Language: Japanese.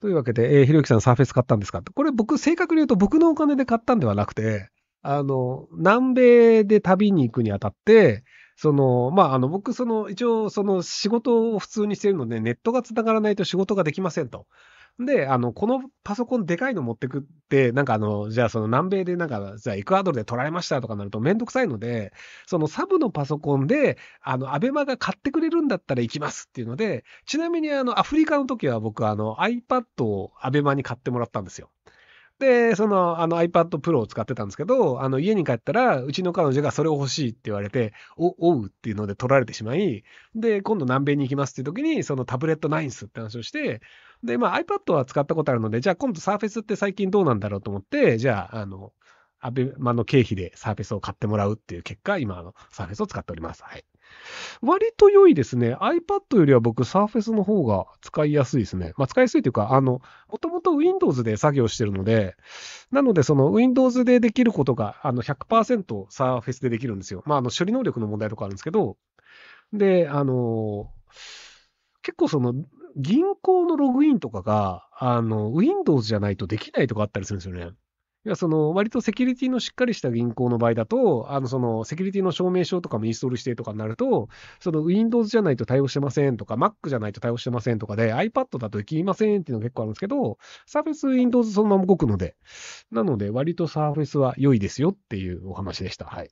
というわけで、えー、ひろゆきさんサーフェス買ったんですかこれ僕、正確に言うと僕のお金で買ったんではなくて、あの、南米で旅に行くにあたって、その、まあ、あの、僕、その、一応、その、仕事を普通にしてるので、ネットが繋がらないと仕事ができませんと。で、あの、このパソコンでかいの持ってくって、なんかあの、じゃあその南米でなんか、じゃあエクアドルで取られましたとかなるとめんどくさいので、そのサブのパソコンで、あの、アベマが買ってくれるんだったら行きますっていうので、ちなみにあの、アフリカの時は僕あの、iPad をアベマに買ってもらったんですよ。で、その、あの iPad Pro を使ってたんですけど、あの、家に帰ったら、うちの彼女がそれを欲しいって言われて、お、おうっていうので取られてしまい、で、今度南米に行きますっていう時に、そのタブレットナインスって話をして、で、まあ iPad は使ったことあるので、じゃあ今度 Surface って最近どうなんだろうと思って、じゃあ、あの、アベマの経費でサーフェスを買ってもらうっていう結果、今、のサーフェスを使っております。はい。割と良いですね。iPad よりは僕、Surface の方が使いやすいですね。まあ、使いやすいというか、あの、もともと Windows で作業してるので、なので、その Windows でできることが、あの100、Surface でできるんですよ。まあ、あの、処理能力の問題とかあるんですけど、で、あの結構その、銀行のログインとかが、あの、Windows じゃないとできないとかあったりするんですよね。いやその割とセキュリティのしっかりした銀行の場合だと、あのそのセキュリティの証明書とかもインストールしてとかになると、その Windows じゃないと対応してませんとか、Mac じゃないと対応してませんとかで、iPad だとできませんっていうのが結構あるんですけど、サーフェス Windows そのまま動くので、なので割とサーフェスは良いですよっていうお話でした。はい。